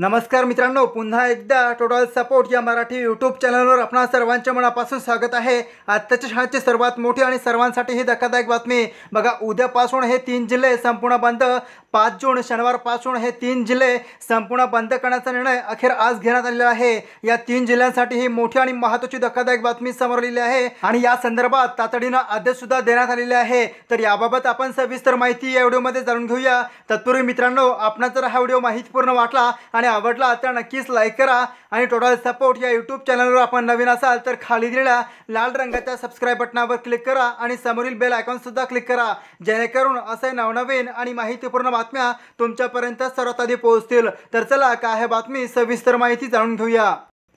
नमस्कार मित्रांनो पुन्हा एकदा टोटल सपोर्ट या मराठी यूट्यूब चॅनलवर आपणा सर्वांच्या मनापासून स्वागत आहे आत्ताच्या शाळेची सर्वात मोठी आणि सर्वांसाठी ही धक्कादायक बातमी बघा उद्यापासून हे तीन जिल्हे संपूर्ण बंद पाच जून शनिवारपासून हे तीन जिल्हे संपूर्ण बंद करण्याचा निर्णय अखेर आज घेण्यात आलेला आहे या तीन जिल्ह्यांसाठी ही मोठी आणि महत्त्वाची धक्कादायक बातमी समोर आलेली आहे आणि या संदर्भात तातडीनं सुद्धा देण्यात आलेले आहे तर याबाबत आपण सविस्तर माहिती या व्हिडिओमध्ये जाणून घेऊया तत्पूर्वी मित्रांनो आपण जर हा व्हिडिओ माहितीपूर्ण वाटला आणि आवडला तर नक्कीच लाईक करा आणि टोटल सपोर्ट या यूट्यूब चॅनलवर आपण नवीन असाल तर खाली दिलेल्या लाल रंगाच्या सबस्क्राईब बटनावर क्लिक करा आणि समोरील बेल आयकॉनसुद्धा क्लिक करा जेणेकरून असे नवनवीन आणि माहितीपूर्ण बातम्या तुमच्यापर्यंत सर्वात आधी पोहोचतील तर चला काय बातमी सविस्तर माहिती जाणून घेऊया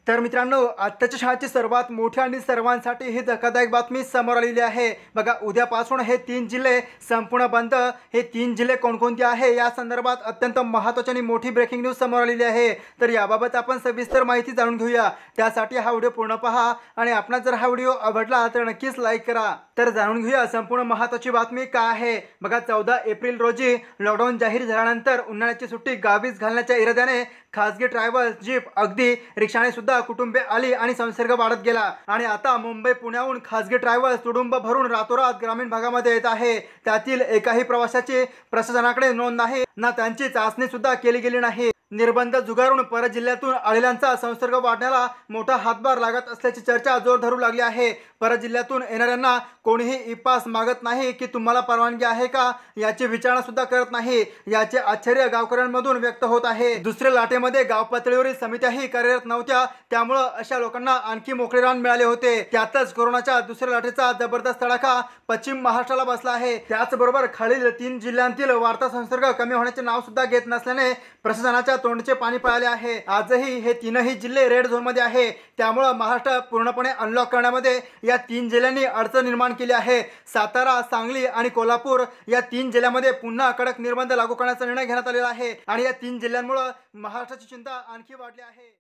तर मित्रांनो आत्ताच्या शाळेची सर्वात मोठी आणि सर्वांसाठी ही धक्कादायक बातमी समोर आलेली आहे बघा उद्यापासून हे तीन जिल्हे संपूर्ण बंद हे तीन जिल्हे कोणकोणते आहे या संदर्भात अत्यंत महत्त्वाची आणि मोठी ब्रेकिंग न्यूज समोर आलेली आहे तर याबाबत आपण सविस्तर माहिती जाणून घेऊया त्यासाठी हा व्हिडिओ पूर्ण पहा आणि आपण जर हा व्हिडिओ आवडला तर नक्कीच लाईक करा तर जाणून घेऊया संपूर्ण महत्त्वाची बातमी काय आहे बघा चौदा एप्रिल रोजी लॉकडाऊन जाहीर झाल्यानंतर उन्हाळ्याची सुट्टी गावीच घालण्याच्या इराद्याने खासगी ट्रॅव्हल्स जीप अगदी रिक्षाने सुद्धा कुटुंबे आली आणि संसर्ग वाढत गेला आणि आता मुंबई पुण्याहून खासगी ट्रॅव्हल्स तुडुंब भरून रातोरात ग्रामीण भागामध्ये येत आहे त्यातील एकाही प्रवाशाची प्रशासनाकडे नोंद नाही ना त्यांची चाचणी सुद्धा केली गेली नाही निर्बंध पर परजिल्ह्यातून आलेल्यांचा संसर्ग वाढण्याला मोठा हातभार लागत असल्याची चर्चा जोर धरू लागली आहे परजिल्ह्यातून येणाऱ्यांना कोणीही ई पास मागत नाही की तुम्हाला परवानगी आहे का याची विचारणा सुद्धा करत नाही याचे आश्चर्य गावकऱ्यांमधून व्यक्त होत आहे दुसऱ्या लाटेमध्ये गाव पातळीवरील समित्याही कार्यरत नव्हत्या त्यामुळं अशा लोकांना आणखी मोकळे रान मिळाले होते त्यातच कोरोनाच्या दुसऱ्या लाटेचा जबरदस्त तडाखा पश्चिम महाराष्ट्राला बसला आहे त्याचबरोबर खालील तीन जिल्ह्यांतील वार्ता संसर्ग कमी होण्याचे नाव सुद्धा घेत नसल्याने प्रशासनाच्या तोंडचे पाणी पळाले आहे आजही हे तीनही जिल्हे रेड झोन मध्ये आहे त्यामुळं महाराष्ट्र पूर्णपणे अनलॉक करण्यामध्ये या तीन जिल्ह्यांनी अडचण निर्माण केली आहे सातारा सांगली आणि कोल्हापूर या तीन जिल्ह्यामध्ये पुन्हा कडक निर्बंध लागू करण्याचा निर्णय घेण्यात आलेला आहे आणि या तीन जिल्ह्यांमुळे महाराष्ट्राची चिंता आणखी वाढली आहे